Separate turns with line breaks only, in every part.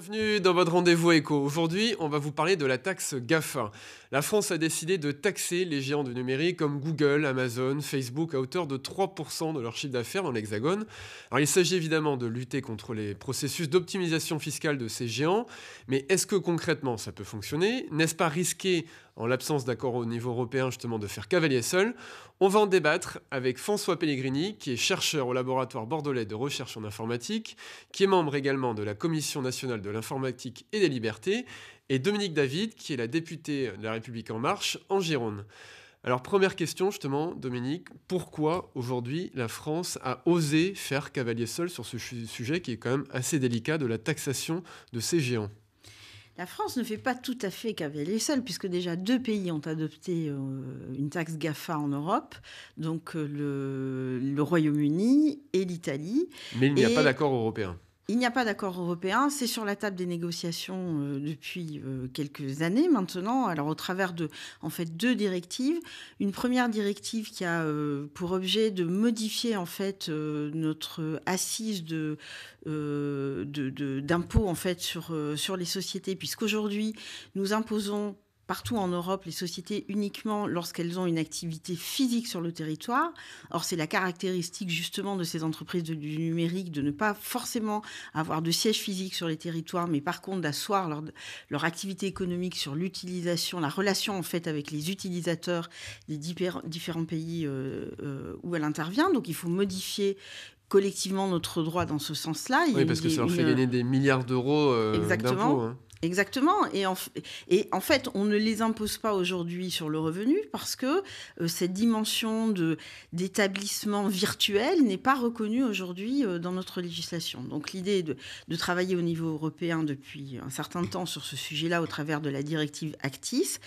bienvenue dans votre rendez-vous éco. Aujourd'hui, on va vous parler de la taxe GAFA. La France a décidé de taxer les géants du numérique comme Google, Amazon, Facebook à hauteur de 3% de leur chiffre d'affaires dans l'Hexagone. Alors il s'agit évidemment de lutter contre les processus d'optimisation fiscale de ces géants, mais est-ce que concrètement ça peut fonctionner N'est-ce pas risqué en l'absence d'accord au niveau européen justement de faire cavalier seul. On va en débattre avec François Pellegrini, qui est chercheur au laboratoire bordelais de recherche en informatique, qui est membre également de la Commission nationale de l'informatique et des libertés, et Dominique David, qui est la députée de la République en marche en Gironde. Alors première question justement, Dominique, pourquoi aujourd'hui la France a osé faire cavalier seul sur ce sujet qui est quand même assez délicat de la taxation de ces géants
la France ne fait pas tout à fait cavalier les puisque déjà deux pays ont adopté euh, une taxe GAFA en Europe, donc euh, le, Royaume-Uni et l'Italie. Mais il n'y a pas d'accord européen. Il n'y a pas d'accord européen, c'est sur la table des négociations euh, depuis euh, quelques années maintenant. Alors au travers de en fait deux directives, une première directive qui a euh, pour objet de modifier en fait notre assise de d'impôt en fait sur sur les sociétés puisqu'aujourd'hui nous imposons partout en Europe les sociétés uniquement lorsqu'elles ont une activité physique sur le territoire. Or, c'est la caractéristique justement de ces entreprises du numérique de ne pas forcément avoir de siège physique sur les territoires, mais par contre d'asseoir leur, leur, activité économique sur l'utilisation, la relation en fait avec les utilisateurs des différents pays euh, euh, où elle intervient. Donc, il faut modifier collectivement notre droit dans ce sens-là. Oui, parce que ça leur fait gagner
des milliards d'euros euh, Exactement. Hein.
Exactement. Et en, et en fait, on ne les impose pas aujourd'hui sur le revenu parce que euh, cette dimension d'établissement virtuel n'est pas reconnue aujourd'hui euh, dans notre législation. Donc l'idée est de, de, travailler au niveau européen depuis un certain temps sur ce sujet-là au travers de la directive Actis.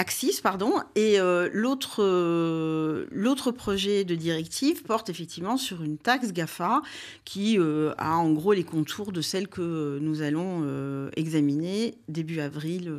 Axis, pardon, et euh, l'autre, euh, l'autre projet de directive porte effectivement sur une taxe GAFA qui euh, a en gros les contours de celle que nous allons examiner début avril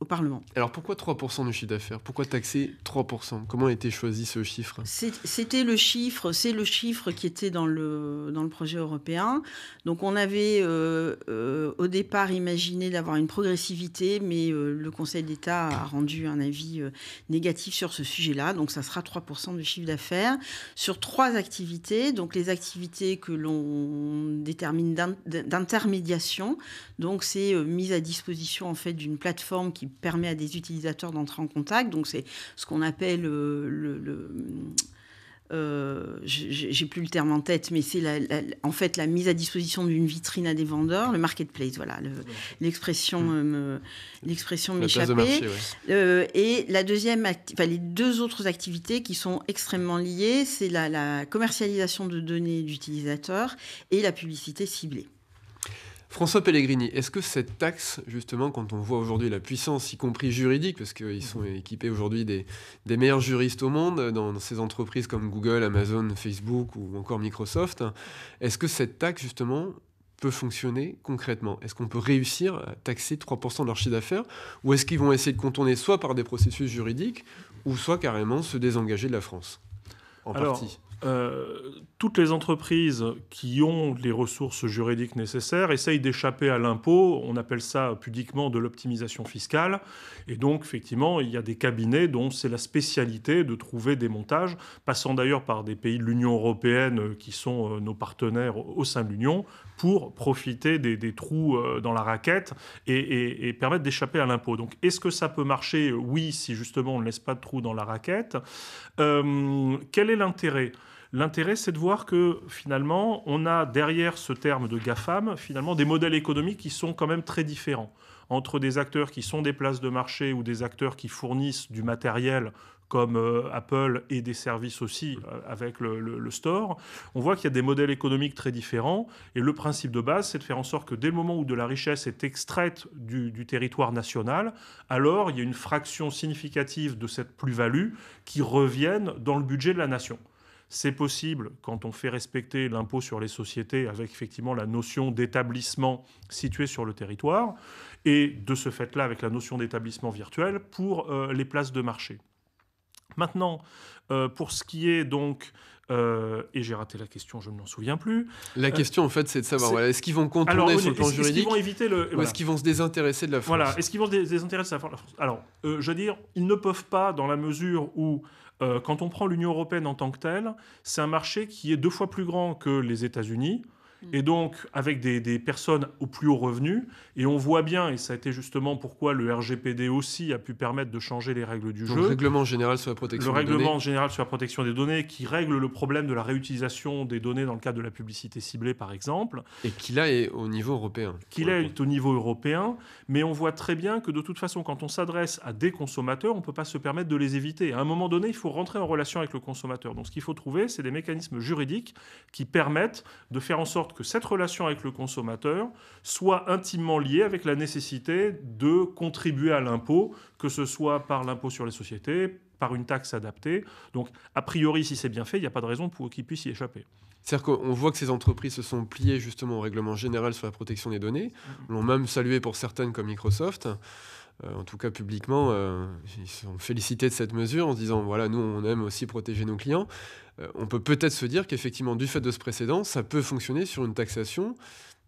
au Parlement.
Alors pourquoi 3% de chiffre d'affaires Pourquoi taxer 3% Comment a été choisi ce chiffre
C'était le chiffre, c'est le chiffre qui était dans le, dans le projet européen. Donc on avait au départ imaginé d'avoir une progressivité, mais le Conseil d'État a rendu un avis euh, négatif sur ce sujet-là. Donc, ça sera 3% du chiffre d'affaires sur trois activités. Donc, les activités que l'on détermine d'intermédiation. Donc, c'est euh, mise à disposition en fait d'une plateforme qui permet à des utilisateurs d'entrer en contact. Donc, c'est ce qu'on appelle euh, le euh, j'ai plus le terme en tête, mais c'est en fait la mise à disposition d'une vitrine à des vendeurs, le marketplace, voilà, l'expression mm. euh, l'expression m'échappait. Euh, et la deuxième, enfin, les deux autres activités qui sont extrêmement liées, c'est la, la commercialisation de données d'utilisateurs et la publicité ciblée.
François Pellegrini, est-ce que cette taxe, justement, quand on voit aujourd'hui la puissance, y compris juridique, parce qu'ils sont mhm. équipés aujourd'hui des, meilleurs juristes au monde, dans, ces entreprises comme Google, Amazon, Facebook ou encore Microsoft, est-ce que cette taxe, justement, peut fonctionner concrètement Est-ce qu'on peut réussir à taxer 3% de leur chiffre d'affaires Ou est-ce qu'ils vont essayer de contourner soit par des processus juridiques, ou soit carrément se désengager
de la France en partie. Euh, toutes les entreprises qui ont les ressources juridiques nécessaires essayent d'échapper à l'impôt. On appelle ça pudiquement de l'optimisation fiscale. Et donc, effectivement, il y a des cabinets dont c'est la spécialité de trouver des montages, passant d'ailleurs par des pays de l'Union européenne qui sont euh, nos partenaires au sein de l'Union, pour profiter des, trous euh, dans la raquette et, permettre d'échapper à l'impôt. Donc, est-ce que ça peut marcher Oui, si justement on ne laisse pas de trous dans la raquette. quel est l'intérêt L'intérêt, c'est de voir que finalement, on a derrière ce terme de GAFAM, finalement, des modèles économiques qui sont quand même très différents entre des acteurs qui sont des places de marché ou des acteurs qui fournissent du matériel comme euh, Apple et des services aussi euh, avec le, store, on voit qu'il y a des modèles économiques très différents. Et le principe de base, c'est de faire en sorte que dès le moment où de la richesse est extraite du territoire national, alors il y a une fraction significative de cette plus-value qui revienne dans le budget de la nation. C'est possible quand on fait respecter l'impôt sur les sociétés avec effectivement la notion d'établissement situé sur le territoire et de ce fait-là avec la notion d'établissement virtuel pour euh, les places de marché. Maintenant, euh, pour ce qui est donc euh, et j'ai raté la question, je ne m'en souviens plus. La question, en fait, c'est de savoir est-ce qu'ils vont contourner sur le plan juridique ce qu'ils vont éviter le. Ou est-ce qu'ils vont se désintéresser de la France Voilà, est-ce qu'ils vont se désintéresser de la France Alors, je veux dire, ils ne peuvent pas, dans la mesure où euh, quand on prend l'Union européenne en tant que telle, c'est un marché qui est deux fois plus grand que les États-Unis, Mm. et donc avec des, personnes aux plus hauts revenus. Et on voit bien, et ça a été justement pourquoi le RGPD aussi a pu permettre de changer les règles du jeu. Le règlement général sur la protection des données. Le règlement général sur la protection des données qui règle le problème de la réutilisation des données dans le cadre de la publicité ciblée, par exemple. Et qui là est au niveau européen. Qui là est au niveau européen. Mais on voit très bien que de toute façon, quand on s'adresse à des consommateurs, on ne peut pas se permettre de les éviter. À un moment donné, il faut rentrer en relation avec le consommateur. Donc ce qu'il faut trouver, c'est des mécanismes juridiques qui permettent de faire en sorte que cette relation avec le consommateur soit intimement liée avec la nécessité de contribuer à l'impôt, que ce soit par l'impôt sur les sociétés, par une taxe adaptée. Donc, a priori, si c'est bien fait, il n'y a pas de raison pour qu'ils puisse y échapper. C'est-à-dire qu'on voit que ces entreprises se sont
pliées justement au règlement général sur la protection des données, mm-hmm. l'ont même salué pour certaines comme Microsoft. Euh, en tout cas, publiquement, euh, ils ils sont félicités de cette mesure en se disant voilà, nous, on aime aussi protéger nos clients. Euh, on peut peut-être se dire qu'effectivement, du fait de ce précédent, ça peut fonctionner sur une taxation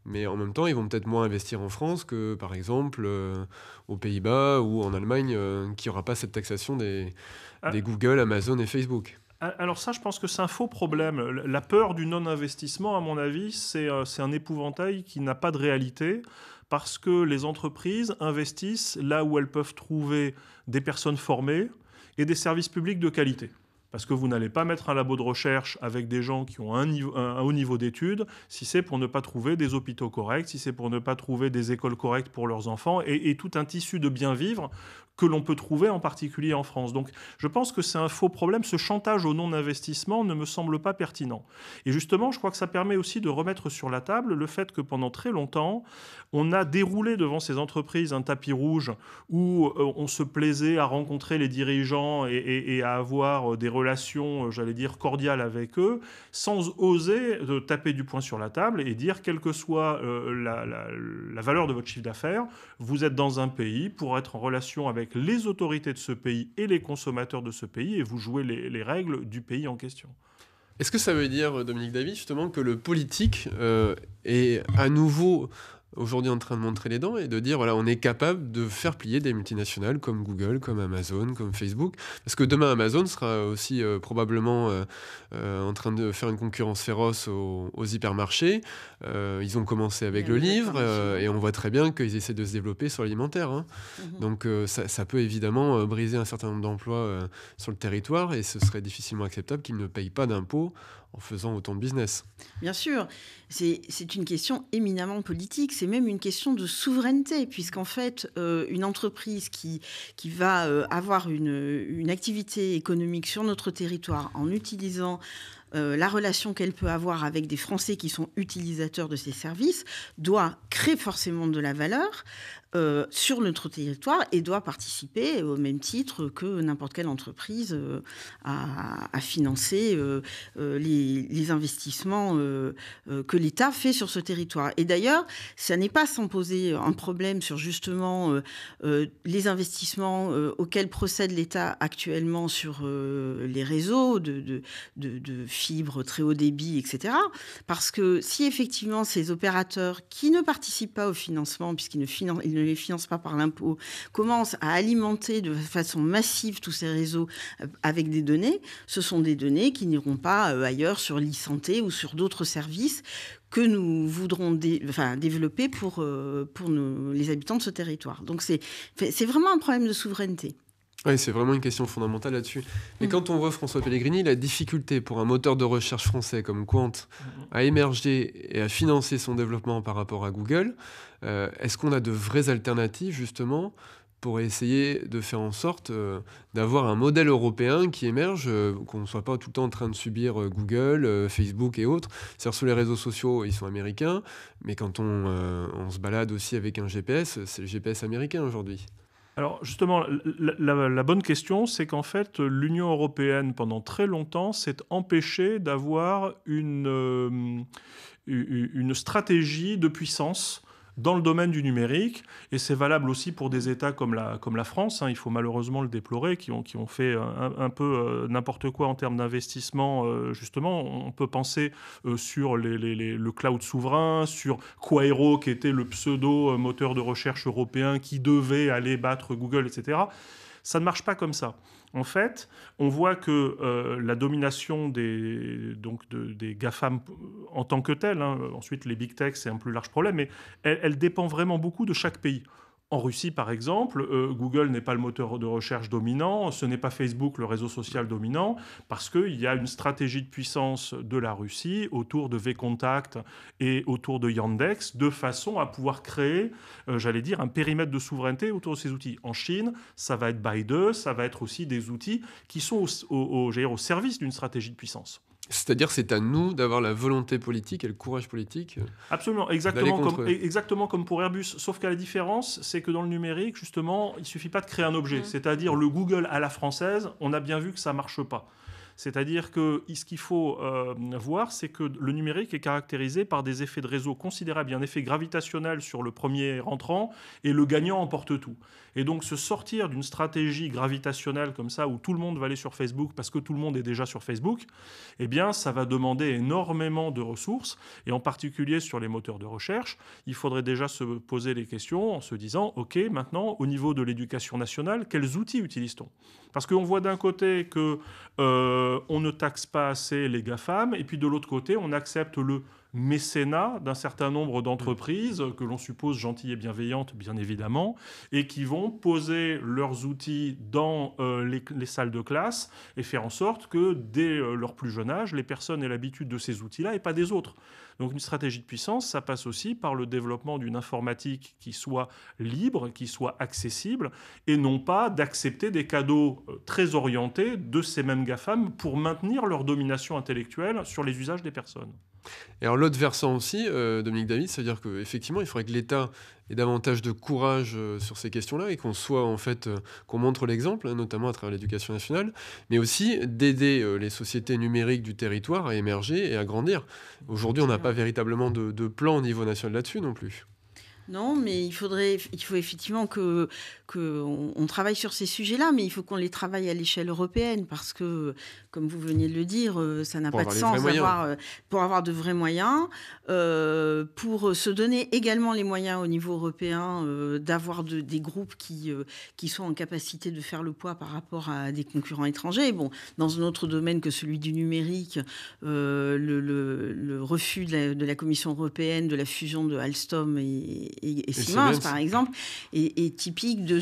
mais en même temps, ils vont peut-être moins investir en France que, par exemple, euh, aux Pays-Bas ou en Allemagne, euh, qui aura pas cette taxation des, ah. Google, Amazon et Facebook.
Ah, alors ça, je pense que c'est un faux problème. La peur du non-investissement, à mon avis, c'est un épouvantail qui n'a pas de réalité parce que les entreprises investissent là où elles peuvent trouver des personnes formées et des services publics de qualité. Parce que vous n'allez pas mettre un labo de recherche avec des gens qui ont un, haut niveau d'études si c'est pour ne pas trouver des hôpitaux corrects, si c'est pour ne pas trouver des écoles correctes pour leurs enfants et, et tout un tissu de bien vivre que l'on peut trouver en particulier en France. Donc je pense que c'est un faux problème. Ce chantage au non-investissement ne me semble pas pertinent. Et justement, je crois que ça permet aussi de remettre sur la table le fait que pendant très longtemps, on a déroulé devant ces entreprises un tapis rouge où euh, on se plaisait à rencontrer les dirigeants et, à avoir euh, des relations, euh, j'allais dire, cordiales avec eux, sans oser de taper du poing sur la table et dire, quelle que soit la valeur de votre chiffre d'affaires, vous êtes dans un pays pour être en relation avec les autorités de ce pays et les consommateurs de ce pays et vous jouez les, règles du pays en question. Est-ce que ça veut dire, Dominique David, justement, que le politique
euh, est à nouveau aujourd'hui en train de montrer les dents et de dire voilà, on est capable de faire plier des multinationales comme Google, comme Amazon, comme Facebook. Parce que demain, Amazon sera aussi euh, probablement euh, euh, en train de faire une concurrence féroce aux, hypermarchés. ils ont commencé avec le livre et on voit très bien qu'ils essaient de se développer sur l'alimentaire. Hein. Mm-hmm. Donc ça, ça, peut évidemment briser un certain nombre d'emplois sur le territoire et ce serait difficilement acceptable qu'ils ne payent pas d'impôts en faisant autant de business.
Bien sûr, c'est une question éminemment politique, c'est même une question de souveraineté, puisqu'en fait, euh, une entreprise qui, qui va euh, avoir une, une, activité économique sur notre territoire en utilisant euh, la relation qu'elle peut avoir avec des Français qui sont utilisateurs de ces services doit créer forcément de la valeur euh, sur notre territoire et doit participer au même titre que n'importe quelle entreprise euh, à, financer les, investissements que l'État fait sur ce territoire. Et d'ailleurs, ça n'est pas sans poser un problème sur justement les investissements auxquels procède l'État actuellement sur les réseaux de, de, de fibres, très haut débit, etc. Parce que si effectivement ces opérateurs qui ne participent pas au financement, puisqu'ils ne, les financent pas par l'impôt, commencent à alimenter de façon massive tous ces réseaux euh, avec des données, ce sont des données qui n'iront pas euh, ailleurs sur l'e-santé ou sur d'autres services que nous voudrons développer pour, euh, les habitants de ce territoire. Donc c'est vraiment un problème de souveraineté.
Oui, c'est vraiment une question fondamentale là-dessus. Mais mm. quand on voit François Pellegrini, la difficulté pour un moteur de recherche français comme Quant à émerger et à financer son développement par rapport à Google, euh, est-ce qu'on a de vraies alternatives justement pour essayer de faire en sorte euh, d'avoir un modèle européen qui émerge, euh, qu'on ne soit pas tout le temps en train de subir Google, Facebook et autres. C'est-à-dire sur les réseaux sociaux, ils sont américains, mais quand on, on se balade aussi avec un GPS, c'est le GPS américain aujourd'hui.
Alors justement, la, bonne question, c'est qu'en fait, l'Union européenne, pendant très longtemps, s'est empêchée d'avoir une euh, stratégie de puissance dans le domaine du numérique, et c'est valable aussi pour des États comme la, comme la France, hein, il faut malheureusement le déplorer, qui ont, qui ont fait euh, un, peu euh, n'importe quoi en termes d'investissement, euh, justement. On peut penser sur les, le cloud souverain, sur Quaero, qui était le pseudo-moteur de recherche européen qui devait aller battre Google, etc. Ça ne marche pas comme ça. En fait, on voit que la domination des, donc de, des GAFAM en tant que telle. Hein, ensuite, les big tech, c'est un plus large problème, mais elle, dépend vraiment beaucoup de chaque pays. En Russie, par exemple, euh, Google n'est pas le moteur de recherche dominant, ce n'est pas Facebook le réseau social dominant, parce qu'il y a une stratégie de puissance de la Russie autour de VKontakte et autour de Yandex, de façon à pouvoir créer, euh, j'allais dire, un périmètre de souveraineté autour de ces outils. En Chine, ça va être Baidu, ça va être aussi des outils qui sont au, au service d'une stratégie de puissance. C'est-à-dire,
c'est à nous
d'avoir la volonté politique et le courage politique. Euh, Absolument, exactement comme, exactement comme pour Airbus. Sauf qu'à la différence, c'est que dans le numérique, justement, il suffit pas de créer un objet. Mm. C'est-à-dire, le Google à la française, on a bien vu que ça marche pas. C'est-à-dire que ce qu'il faut euh, voir, c'est que le numérique est caractérisé par des effets de réseau considérables. Il y a un effet gravitationnel sur le premier rentrant et le gagnant emporte tout. Et donc se sortir d'une stratégie gravitationnelle comme ça, où tout le monde va aller sur Facebook parce que tout le monde est déjà sur Facebook, eh bien ça va demander énormément de ressources, et en particulier sur les moteurs de recherche. Il faudrait déjà se poser les questions en se disant, OK, maintenant, au niveau de l'éducation nationale, quels outils utilise-t-on Parce qu'on voit d'un côté que euh, on ne taxe pas assez les GAFAM, et puis de l'autre côté, on accepte le mécénat d'un certain nombre d'entreprises que l'on suppose gentilles et bienveillantes, bien évidemment, et qui vont poser leurs outils dans euh, les, salles de classe et faire en sorte que dès euh, leur plus jeune âge, les personnes aient l'habitude de ces outils-là et pas des autres. Donc une stratégie de puissance, ça passe aussi par le développement d'une informatique qui soit libre, qui soit accessible, et non pas d'accepter des cadeaux euh, très orientés de ces mêmes GAFAM pour maintenir leur domination intellectuelle sur les usages des personnes. Et alors l'autre versant aussi,
euh, Dominique David, c'est-à-dire qu'effectivement, il faudrait que l'État ait davantage de courage euh, sur ces questions-là et qu'on soit en fait, euh, qu'on montre l'exemple, notamment à travers l'éducation nationale, mais aussi d'aider les sociétés numériques du territoire à émerger et à grandir. Aujourd'hui, on n'a pas véritablement de plan au niveau national là-dessus non plus.
Non, mais il faudrait, il faut effectivement que qu'on travaille sur ces sujets-là, mais il faut qu'on les travaille à l'échelle européenne parce que, comme vous venez de le dire, euh, ça n'a pas de sens euh, pour avoir de vrais moyens, euh, pour se donner également les moyens au niveau européen d'avoir de, des groupes qui qui sont en capacité de faire le poids par rapport à des concurrents étrangers. Bon, dans un autre domaine que celui du numérique, le, refus de la, de la Commission européenne de la fusion de Alstom et, et, et Siemens, par exemple, est, typique de,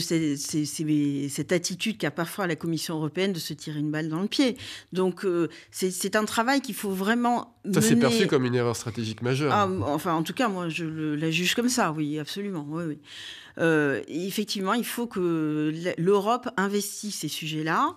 cette attitude qu'a parfois la Commission européenne de se tirer une balle dans le pied. Donc euh, c'est un travail qu'il faut vraiment... Ça s'est perçu
comme une erreur stratégique majeure. Ah,
enfin, en tout cas, moi, je la juge comme ça, oui, absolument. Euh, effectivement, il faut que l'Europe investisse ces sujets-là.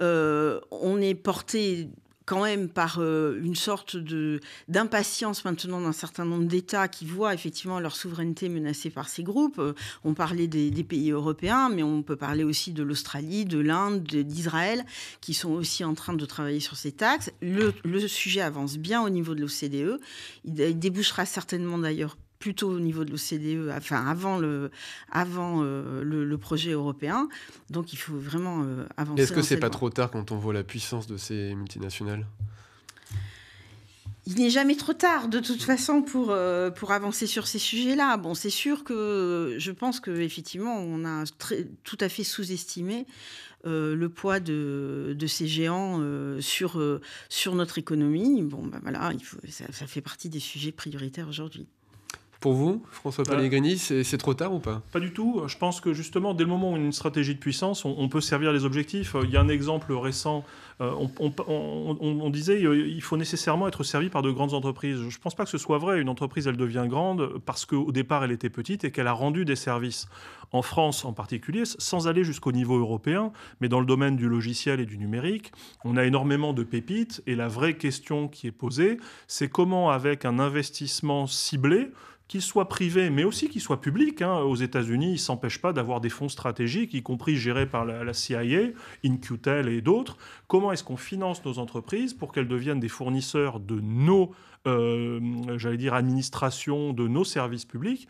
Euh, on est porté quand même par euh, une sorte de d'impatience maintenant d'un certain nombre d'États qui voient effectivement leur souveraineté menacée par ces groupes. Euh, on parlait des, pays européens, mais on peut parler aussi de l'Australie, de l'Inde, d'Israël, qui sont aussi en train de travailler sur ces taxes. Le, sujet avance bien au niveau de l'OCDE. il débouchera certainement d'ailleurs plutôt au niveau de l'OCDE, enfin avant le, euh, projet européen. Donc il faut vraiment euh, avancer. Est-ce que c'est pas trop
tard quand on voit la puissance de ces multinationales
il n'est jamais trop tard, de toute façon, euh, pour, avancer sur ces sujets-là. Bon, c'est sûr que je pense qu'effectivement, on a tout à fait sous-estimé le poids de, ces géants sur, notre économie. Bon, ben voilà, ça fait partie des sujets prioritaires aujourd'hui.
Pour
vous, François Pellegrini, c'est trop tard ou pas
Pas du tout. Je pense
que justement, dès le moment où une stratégie de puissance, on, peut servir les objectifs. Il y a un exemple récent. Euh, on, disait euh, il faut nécessairement être servi par de grandes entreprises. Je ne pense pas que ce soit vrai. Une entreprise, elle devient grande parce qu'au départ, elle était petite et qu'elle a rendu des services. En France en particulier, sans aller jusqu'au niveau européen, mais dans le domaine du logiciel et du numérique, on a énormément de pépites. Et la vraie question qui est posée, c'est comment, avec un investissement ciblé, qu'ils soient privés, mais aussi qu'ils soient publics. Hein. Aux États-Unis, ils ne s'empêchent pas d'avoir des fonds stratégiques, y compris gérés par la, CIA, InQtel et d'autres. Comment est-ce qu'on finance nos entreprises pour qu'elles deviennent des fournisseurs de nos euh, j'allais dire, administration de nos services publics.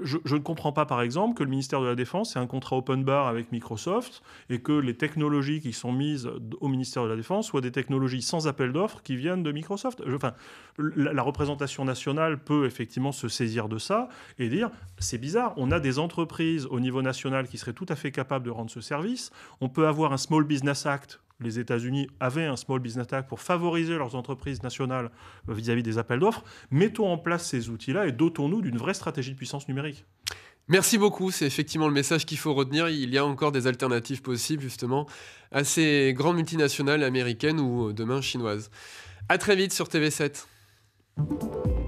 Je, ne comprends pas, par exemple, que le ministère de la Défense ait un contrat open bar avec Microsoft et que les technologies qui sont mises au ministère de la Défense soient des technologies sans appel d'offres qui viennent de Microsoft. Enfin, la représentation nationale peut effectivement se saisir de ça et dire c'est bizarre, on a des entreprises au niveau national qui seraient tout à fait capables de rendre ce service. On peut avoir un Small Business Act les États-Unis avaient un Small Business Act pour favoriser leurs entreprises nationales vis-à-vis des appels d'offres. Mettons en place ces outils-là et dotons-nous d'une vraie stratégie de puissance numérique.
Merci beaucoup, c'est effectivement le message qu'il faut retenir. Il y a encore des alternatives possibles justement à ces grandes multinationales américaines ou euh, demain chinoises. À très vite sur TV7.